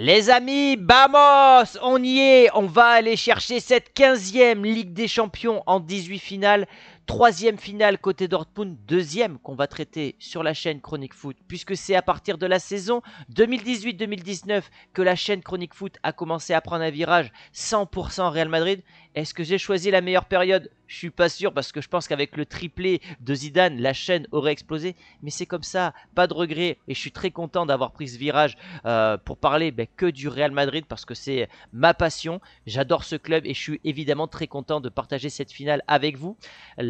Les amis, vamos, on y est, on va aller chercher cette 15e Ligue des Champions en 18 finales Troisième finale côté Dortmund, deuxième qu'on va traiter sur la chaîne Chronique Foot, puisque c'est à partir de la saison 2018-2019 que la chaîne Chronique Foot a commencé à prendre un virage 100% Real Madrid. Est-ce que j'ai choisi la meilleure période Je suis pas sûr parce que je pense qu'avec le triplé de Zidane, la chaîne aurait explosé. Mais c'est comme ça, pas de regret. Et je suis très content d'avoir pris ce virage euh, pour parler ben, que du Real Madrid parce que c'est ma passion. J'adore ce club et je suis évidemment très content de partager cette finale avec vous.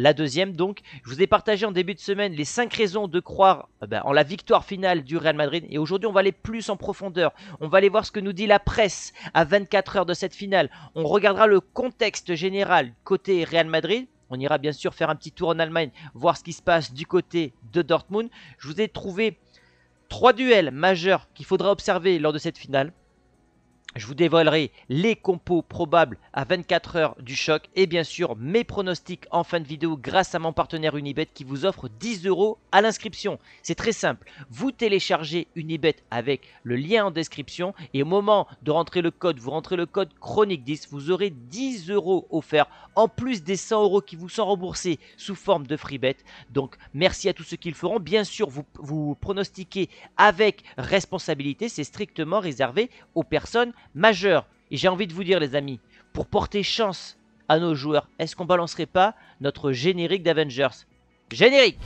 La deuxième, donc, je vous ai partagé en début de semaine les 5 raisons de croire eh ben, en la victoire finale du Real Madrid. Et aujourd'hui, on va aller plus en profondeur. On va aller voir ce que nous dit la presse à 24 heures de cette finale. On regardera le contexte général côté Real Madrid. On ira bien sûr faire un petit tour en Allemagne, voir ce qui se passe du côté de Dortmund. Je vous ai trouvé trois duels majeurs qu'il faudra observer lors de cette finale. Je vous dévoilerai les compos probables à 24 heures du choc et bien sûr mes pronostics en fin de vidéo grâce à mon partenaire Unibet qui vous offre 10 euros à l'inscription. C'est très simple, vous téléchargez Unibet avec le lien en description et au moment de rentrer le code, vous rentrez le code chronique 10, vous aurez 10 euros offerts en plus des 100 euros qui vous sont remboursés sous forme de free bet. Donc merci à tous ceux qui le feront. Bien sûr, vous, vous pronostiquez avec responsabilité, c'est strictement réservé aux personnes majeur. Et j'ai envie de vous dire, les amis, pour porter chance à nos joueurs, est-ce qu'on balancerait pas notre générique d'Avengers Générique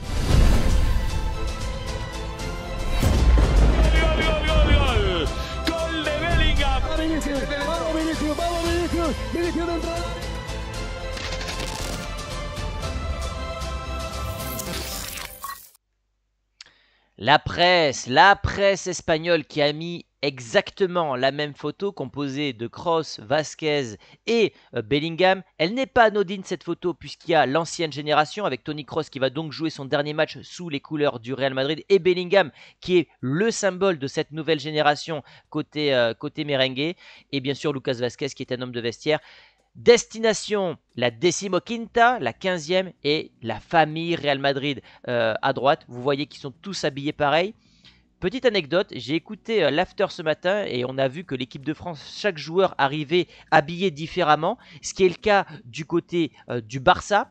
La presse, la presse espagnole qui a mis exactement la même photo composée de Cross, Vasquez et euh, Bellingham. Elle n'est pas anodine cette photo puisqu'il y a l'ancienne génération avec Tony Cross qui va donc jouer son dernier match sous les couleurs du Real Madrid et Bellingham qui est le symbole de cette nouvelle génération côté, euh, côté merengue et bien sûr Lucas Vasquez qui est un homme de vestiaire. Destination, la quinta, la quinzième et la famille Real Madrid euh, à droite. Vous voyez qu'ils sont tous habillés pareil. Petite anecdote, j'ai écouté euh, l'after ce matin et on a vu que l'équipe de France, chaque joueur arrivait habillé différemment, ce qui est le cas du côté euh, du Barça.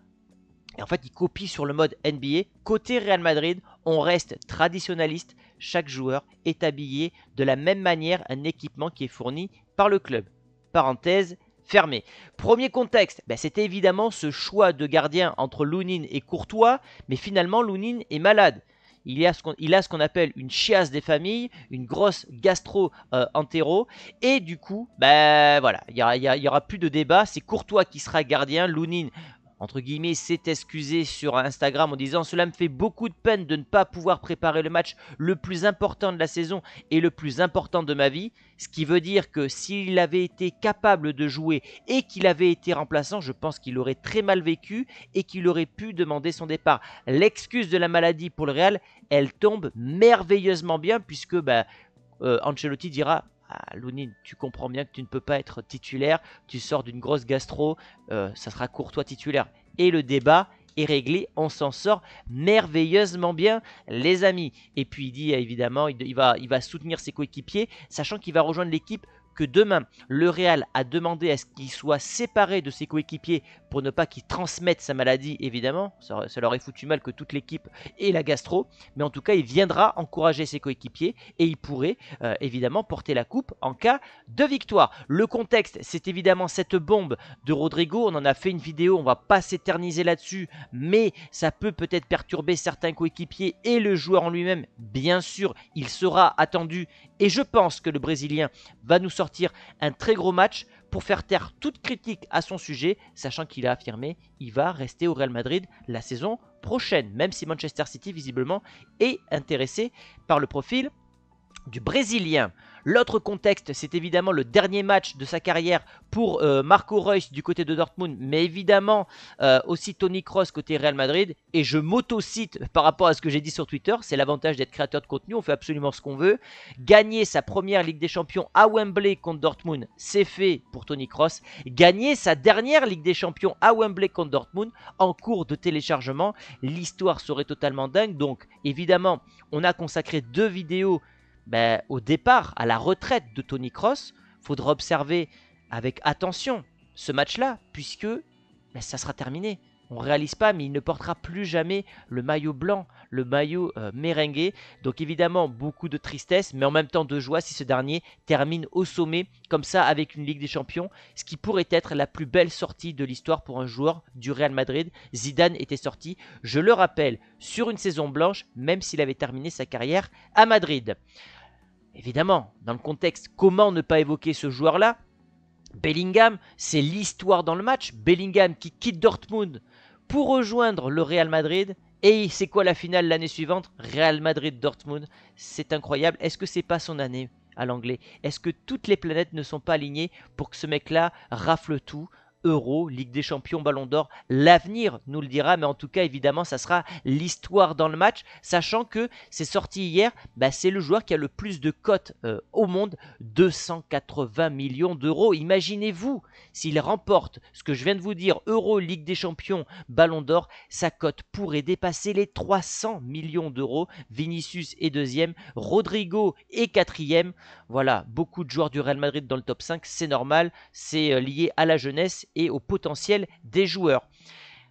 Et en fait, ils copient sur le mode NBA. Côté Real Madrid, on reste traditionnaliste. Chaque joueur est habillé de la même manière, un équipement qui est fourni par le club. Parenthèse fermée. Premier contexte, ben, c'était évidemment ce choix de gardien entre Lounine et Courtois, mais finalement Lounine est malade il, a ce qu'on, il a ce qu'on appelle une chiasse des familles, une grosse gastro-entéro, euh, et du coup, ben voilà, il n'y aura, aura plus de débat, c'est Courtois qui sera gardien, Lounine entre guillemets, s'est excusé sur Instagram en disant Cela me fait beaucoup de peine de ne pas pouvoir préparer le match le plus important de la saison et le plus important de ma vie. Ce qui veut dire que s'il avait été capable de jouer et qu'il avait été remplaçant, je pense qu'il aurait très mal vécu et qu'il aurait pu demander son départ. L'excuse de la maladie pour le Real, elle tombe merveilleusement bien puisque bah, euh, Ancelotti dira bah, Lounine, tu comprends bien que tu ne peux pas être titulaire, tu sors d'une grosse gastro, euh, ça sera Courtois titulaire. Et le débat est réglé, on s'en sort merveilleusement bien, les amis. Et puis il dit évidemment, il, va, il va soutenir ses coéquipiers, sachant qu'il va rejoindre l'équipe que demain, le Real a demandé à ce qu'il soit séparé de ses coéquipiers pour ne pas qu'il transmette sa maladie, évidemment. Ça, leur est foutu mal que toute l'équipe ait la gastro. Mais en tout cas, il viendra encourager ses coéquipiers et il pourrait euh, évidemment porter la coupe en cas de victoire. Le contexte, c'est évidemment cette bombe de Rodrigo. On en a fait une vidéo, on va pas s'éterniser là-dessus, mais ça peut peut-être perturber certains coéquipiers et le joueur en lui-même. Bien sûr, il sera attendu et je pense que le Brésilien va nous sortir un très gros match pour faire taire toute critique à son sujet, sachant qu'il a affirmé qu'il va rester au Real Madrid la saison prochaine, même si Manchester City visiblement est intéressé par le profil du Brésilien. L'autre contexte, c'est évidemment le dernier match de sa carrière pour euh, Marco Reus du côté de Dortmund, mais évidemment euh, aussi Tony Cross côté Real Madrid. Et je m'auto-cite par rapport à ce que j'ai dit sur Twitter, c'est l'avantage d'être créateur de contenu, on fait absolument ce qu'on veut. Gagner sa première Ligue des Champions à Wembley contre Dortmund, c'est fait pour Tony Cross. Gagner sa dernière Ligue des Champions à Wembley contre Dortmund en cours de téléchargement, l'histoire serait totalement dingue. Donc évidemment, on a consacré deux vidéos ben, au départ, à la retraite de Tony Cross, faudra observer avec attention ce match-là, puisque ben, ça sera terminé on réalise pas, mais il ne portera plus jamais le maillot blanc, le maillot euh, Donc évidemment, beaucoup de tristesse, mais en même temps de joie si ce dernier termine au sommet, comme ça avec une Ligue des Champions, ce qui pourrait être la plus belle sortie de l'histoire pour un joueur du Real Madrid. Zidane était sorti, je le rappelle, sur une saison blanche, même s'il avait terminé sa carrière à Madrid. Évidemment, dans le contexte, comment ne pas évoquer ce joueur-là Bellingham, c'est l'histoire dans le match. Bellingham qui quitte Dortmund pour rejoindre le Real Madrid. Et c'est quoi la finale l'année suivante Real Madrid-Dortmund. C'est incroyable. Est-ce que c'est pas son année à l'anglais Est-ce que toutes les planètes ne sont pas alignées pour que ce mec-là rafle tout Euro, Ligue des Champions, Ballon d'Or, l'avenir nous le dira, mais en tout cas évidemment ça sera l'histoire dans le match, sachant que c'est sorti hier, bah, c'est le joueur qui a le plus de cotes euh, au monde, 280 millions d'euros. Imaginez-vous, s'il remporte ce que je viens de vous dire, Euro, Ligue des Champions, Ballon d'Or, sa cote pourrait dépasser les 300 millions d'euros. Vinicius est deuxième, Rodrigo est quatrième. Voilà, beaucoup de joueurs du Real Madrid dans le top 5, c'est normal, c'est euh, lié à la jeunesse et au potentiel des joueurs.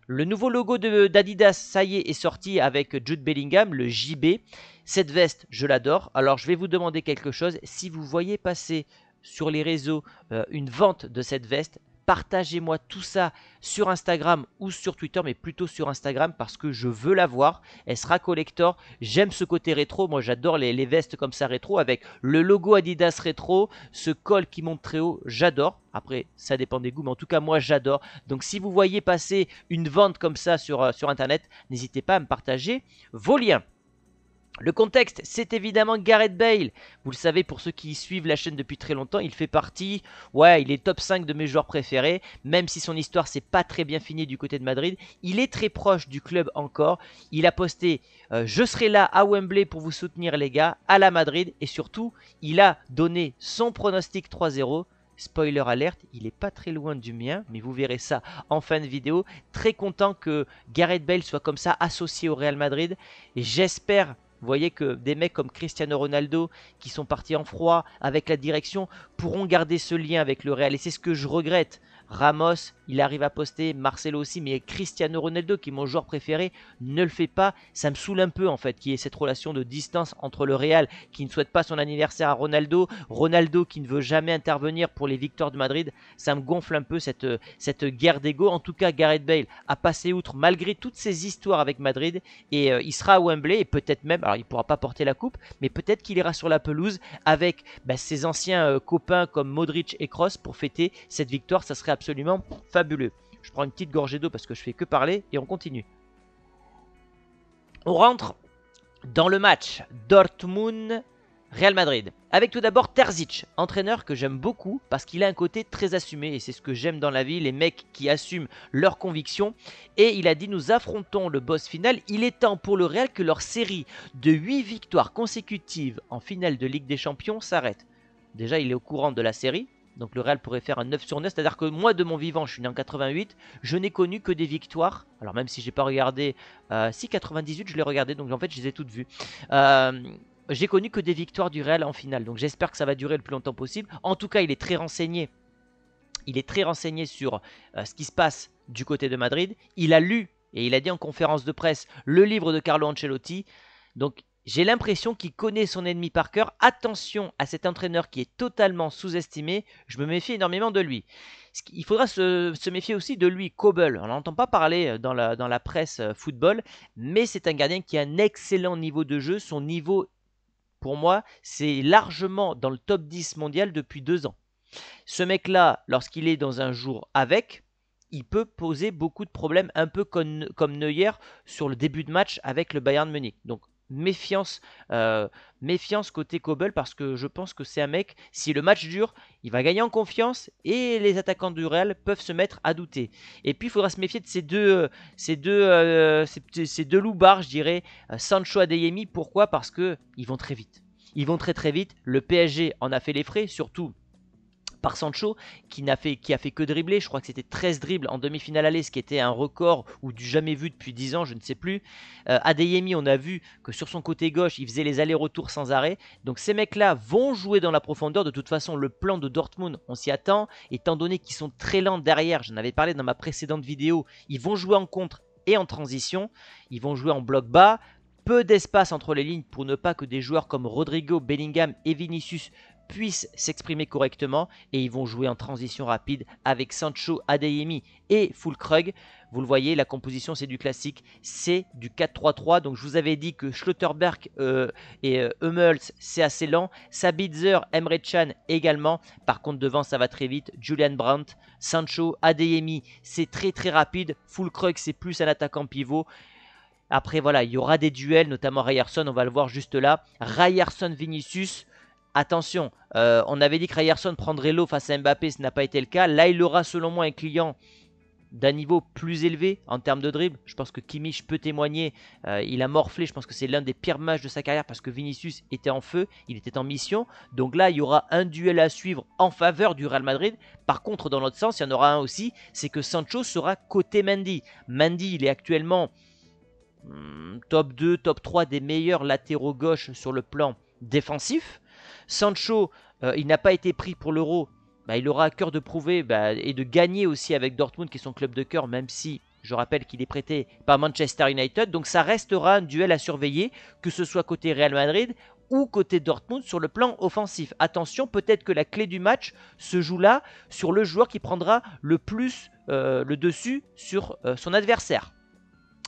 Le nouveau logo d'Adidas, ça y est, est sorti avec Jude Bellingham, le JB. Cette veste, je l'adore. Alors je vais vous demander quelque chose. Si vous voyez passer sur les réseaux euh, une vente de cette veste, Partagez-moi tout ça sur Instagram ou sur Twitter, mais plutôt sur Instagram parce que je veux la voir. Elle sera collector. J'aime ce côté rétro. Moi, j'adore les, vestes comme ça rétro avec le logo Adidas rétro, ce col qui monte très haut. J'adore. Après, ça dépend des goûts, mais en tout cas, moi, j'adore. Donc, si vous voyez passer une vente comme ça sur, euh, sur Internet, n'hésitez pas à me partager vos liens. Le contexte, c'est évidemment Gareth Bale. Vous le savez, pour ceux qui suivent la chaîne depuis très longtemps, il fait partie, ouais, il est top 5 de mes joueurs préférés, même si son histoire s'est pas très bien finie du côté de Madrid. Il est très proche du club encore. Il a posté euh, Je serai là à Wembley pour vous soutenir les gars, à la Madrid, et surtout, il a donné son pronostic 3-0. Spoiler alerte, il n'est pas très loin du mien, mais vous verrez ça en fin de vidéo. Très content que Gareth Bale soit comme ça associé au Real Madrid. J'espère vous voyez que des mecs comme Cristiano Ronaldo, qui sont partis en froid avec la direction, pourront garder ce lien avec le Real. Et c'est ce que je regrette. Ramos, il arrive à poster, Marcelo aussi, mais Cristiano Ronaldo, qui est mon joueur préféré, ne le fait pas. Ça me saoule un peu en fait, qui est cette relation de distance entre le Real, qui ne souhaite pas son anniversaire à Ronaldo, Ronaldo qui ne veut jamais intervenir pour les victoires de Madrid. Ça me gonfle un peu cette, cette guerre d'ego. En tout cas, Gareth Bale a passé outre malgré toutes ces histoires avec Madrid et euh, il sera à Wembley et peut-être même, alors il pourra pas porter la coupe, mais peut-être qu'il ira sur la pelouse avec bah, ses anciens euh, copains comme Modric et Cross pour fêter cette victoire. Ça serait absolument fabuleux. Je prends une petite gorgée d'eau parce que je fais que parler et on continue. On rentre dans le match Dortmund Real Madrid. Avec tout d'abord Terzic, entraîneur que j'aime beaucoup parce qu'il a un côté très assumé et c'est ce que j'aime dans la vie, les mecs qui assument leurs convictions. Et il a dit nous affrontons le boss final, il est temps pour le Real que leur série de 8 victoires consécutives en finale de Ligue des Champions s'arrête. Déjà il est au courant de la série, donc le Real pourrait faire un 9 sur 9, c'est-à-dire que moi de mon vivant, je suis né en 88, je n'ai connu que des victoires. Alors même si j'ai pas regardé, euh, si 98 je l'ai regardé, donc en fait je les ai toutes vues. Euh, j'ai connu que des victoires du Real en finale, donc j'espère que ça va durer le plus longtemps possible. En tout cas, il est très renseigné. Il est très renseigné sur euh, ce qui se passe du côté de Madrid. Il a lu et il a dit en conférence de presse le livre de Carlo Ancelotti. Donc j'ai l'impression qu'il connaît son ennemi par cœur. Attention à cet entraîneur qui est totalement sous-estimé. Je me méfie énormément de lui. Il faudra se, méfier aussi de lui, Cobble. On n'entend pas parler euh, dans la, dans la presse euh, football, mais c'est un gardien qui a un excellent niveau de jeu. Son niveau, pour moi, c'est largement dans le top 10 mondial depuis deux ans. Ce mec-là, lorsqu'il est dans un jour avec, il peut poser beaucoup de problèmes, un peu comme, comme Neuer sur le début de match avec le Bayern Munich. Donc méfiance, euh, méfiance côté Cobble parce que je pense que c'est un mec, si le match dure, il va gagner en confiance et les attaquants du Real peuvent se mettre à douter. Et puis il faudra se méfier de ces deux, euh, ces deux, euh, ces, deux loupards, je dirais, Sancho et Adeyemi. Pourquoi Parce que ils vont très vite. Ils vont très très vite. Le PSG en a fait les frais, surtout par Sancho qui n'a fait qui a fait que dribbler, je crois que c'était 13 dribbles en demi-finale aller, ce qui était un record ou du jamais vu depuis 10 ans, je ne sais plus. Euh, Adeyemi, on a vu que sur son côté gauche, il faisait les allers-retours sans arrêt. Donc ces mecs-là vont jouer dans la profondeur de toute façon le plan de Dortmund, on s'y attend étant donné qu'ils sont très lents derrière, j'en avais parlé dans ma précédente vidéo, ils vont jouer en contre et en transition, ils vont jouer en bloc bas, peu d'espace entre les lignes pour ne pas que des joueurs comme Rodrigo, Bellingham et Vinicius puissent s'exprimer correctement et ils vont jouer en transition rapide avec Sancho, Adeyemi et Krug. Vous le voyez, la composition c'est du classique, c'est du 4-3-3. Donc je vous avais dit que Schlotterberg euh, et euh, Hummels c'est assez lent. Sabitzer, Emre Chan également. Par contre devant ça va très vite. Julian Brandt, Sancho, Adeyemi c'est très très rapide. Krug, c'est plus un attaquant pivot. Après voilà, il y aura des duels, notamment Ryerson, on va le voir juste là. Ryerson, Vinicius, Attention, euh, on avait dit que Ryerson prendrait l'eau face à Mbappé, ce n'a pas été le cas. Là, il aura selon moi un client d'un niveau plus élevé en termes de dribble. Je pense que Kimmich peut témoigner. Euh, il a morflé. Je pense que c'est l'un des pires matchs de sa carrière parce que Vinicius était en feu. Il était en mission. Donc là, il y aura un duel à suivre en faveur du Real Madrid. Par contre, dans l'autre sens, il y en aura un aussi. C'est que Sancho sera côté Mendy. Mendy, il est actuellement hmm, top 2, top 3 des meilleurs latéraux gauche sur le plan défensif. Sancho, euh, il n'a pas été pris pour l'euro. Bah, il aura à cœur de prouver bah, et de gagner aussi avec Dortmund, qui est son club de cœur, même si je rappelle qu'il est prêté par Manchester United. Donc ça restera un duel à surveiller, que ce soit côté Real Madrid ou côté Dortmund sur le plan offensif. Attention, peut-être que la clé du match se joue là sur le joueur qui prendra le plus euh, le dessus sur euh, son adversaire.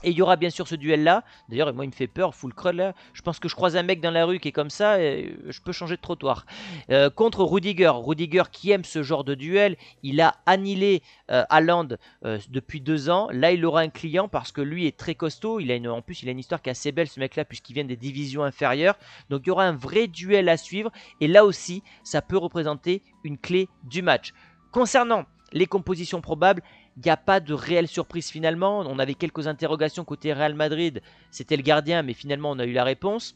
Et il y aura bien sûr ce duel-là. D'ailleurs, moi, il me fait peur, full crawl là. Hein. Je pense que je croise un mec dans la rue qui est comme ça, et je peux changer de trottoir. Euh, contre Rudiger. Rudiger qui aime ce genre de duel. Il a annihilé euh, Aland euh, depuis deux ans. Là, il aura un client parce que lui est très costaud. Il a une, en plus, il a une histoire qui est assez belle, ce mec-là, puisqu'il vient des divisions inférieures. Donc, il y aura un vrai duel à suivre. Et là aussi, ça peut représenter une clé du match. Concernant les compositions probables, il n'y a pas de réelle surprise finalement. On avait quelques interrogations côté Real Madrid. C'était le gardien, mais finalement on a eu la réponse.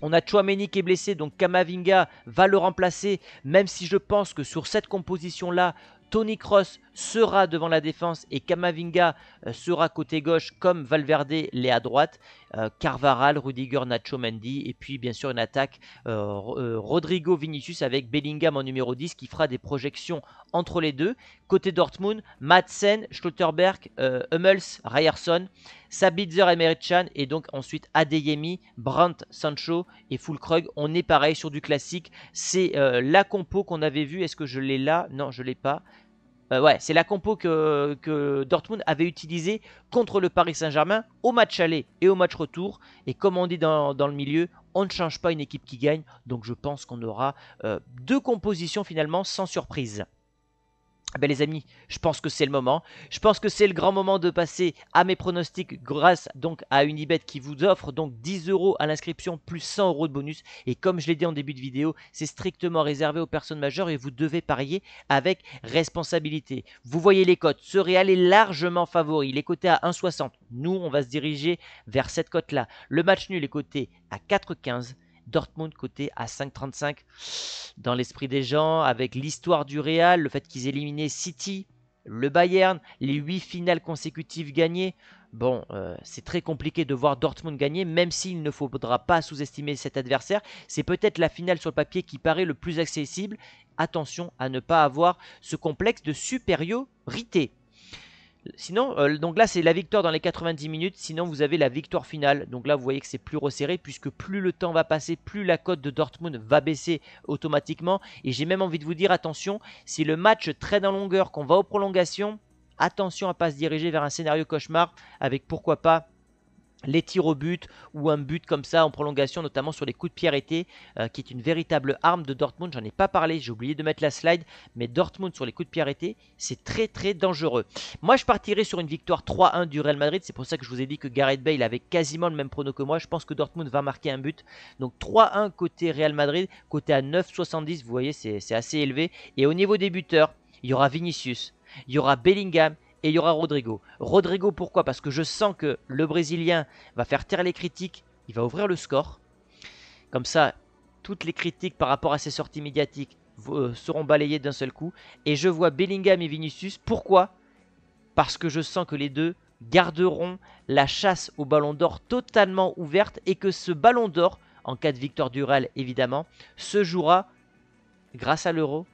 On a Chouameni qui est blessé, donc Kamavinga va le remplacer, même si je pense que sur cette composition-là, Tony Cross sera devant la défense et Kamavinga euh, sera côté gauche comme Valverde l'est à droite. Euh, Carvaral, Rudiger, Nacho Mendy et puis bien sûr une attaque euh, Rodrigo Vinicius avec Bellingham en numéro 10 qui fera des projections entre les deux. Côté Dortmund, Madsen, Schlotterberg, Hummels, Ryerson, Sabitzer et Chan et donc ensuite Adeyemi, Brandt, Sancho et Fulkrug. On est pareil sur du classique. C'est la compo qu'on avait vue. Est-ce que je l'ai là Non, je l'ai pas. Euh, ouais, c'est la compo que, Dortmund avait utilisée contre le Paris Saint-Germain au match aller et au match retour. Et comme on dit dans, le milieu, on ne change pas une équipe qui gagne. Donc je pense qu'on aura euh, deux compositions finalement sans surprise. Ben, les amis, je pense que c'est le moment. Je pense que c'est le grand moment de passer à mes pronostics grâce donc à Unibet qui vous offre donc 10 euros à l'inscription plus 100 euros de bonus. Et comme je l'ai dit en début de vidéo, c'est strictement réservé aux personnes majeures et vous devez parier avec responsabilité. Vous voyez les cotes, ce réel est largement favori. Il est coté à 1,60. Nous, on va se diriger vers cette cote-là. Le match nul est coté à 4,15. Dortmund côté à 5,35 dans l'esprit des gens, avec l'histoire du Real, le fait qu'ils éliminaient City, le Bayern, les 8 finales consécutives gagnées. Bon, euh, c'est très compliqué de voir Dortmund gagner, même s'il ne faudra pas sous-estimer cet adversaire. C'est peut-être la finale sur le papier qui paraît le plus accessible. Attention à ne pas avoir ce complexe de supériorité. Sinon, euh, donc là c'est la victoire dans les 90 minutes, sinon vous avez la victoire finale. Donc là vous voyez que c'est plus resserré puisque plus le temps va passer, plus la cote de Dortmund va baisser automatiquement. Et j'ai même envie de vous dire attention, si le match traîne en longueur, qu'on va aux prolongations, attention à ne pas se diriger vers un scénario cauchemar avec pourquoi pas les tirs au but ou un but comme ça en prolongation, notamment sur les coups de pierre arrêtés, euh, qui est une véritable arme de Dortmund. J'en ai pas parlé, j'ai oublié de mettre la slide, mais Dortmund sur les coups de pierre arrêtés, c'est très très dangereux. Moi, je partirai sur une victoire 3-1 du Real Madrid. C'est pour ça que je vous ai dit que Gareth Bale avait quasiment le même prono que moi. Je pense que Dortmund va marquer un but. Donc 3-1 côté Real Madrid, côté à 9,70, vous voyez, c'est assez élevé. Et au niveau des buteurs, il y aura Vinicius, il y aura Bellingham, et il y aura Rodrigo. Rodrigo, pourquoi Parce que je sens que le Brésilien va faire taire les critiques, il va ouvrir le score. Comme ça, toutes les critiques par rapport à ses sorties médiatiques euh, seront balayées d'un seul coup. Et je vois Bellingham et Vinicius. Pourquoi Parce que je sens que les deux garderont la chasse au ballon d'or totalement ouverte et que ce ballon d'or, en cas de victoire du évidemment, se jouera grâce à l'euro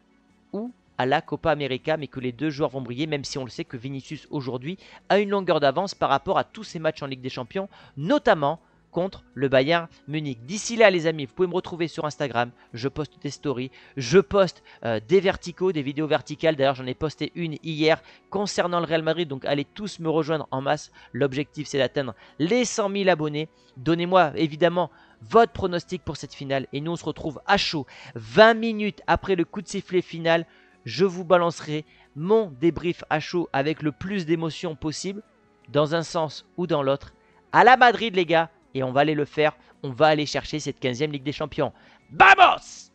ou à la Copa América, mais que les deux joueurs vont briller, même si on le sait que Vinicius aujourd'hui a une longueur d'avance par rapport à tous ses matchs en Ligue des Champions, notamment contre le Bayern Munich. D'ici là, les amis, vous pouvez me retrouver sur Instagram. Je poste des stories, je poste euh, des verticaux, des vidéos verticales. D'ailleurs, j'en ai posté une hier concernant le Real Madrid. Donc, allez tous me rejoindre en masse. L'objectif, c'est d'atteindre les 100 000 abonnés. Donnez-moi évidemment votre pronostic pour cette finale. Et nous, on se retrouve à chaud 20 minutes après le coup de sifflet final je vous balancerai mon débrief à chaud avec le plus d'émotions possible, dans un sens ou dans l'autre, à la Madrid les gars, et on va aller le faire, on va aller chercher cette 15e Ligue des Champions. Vamos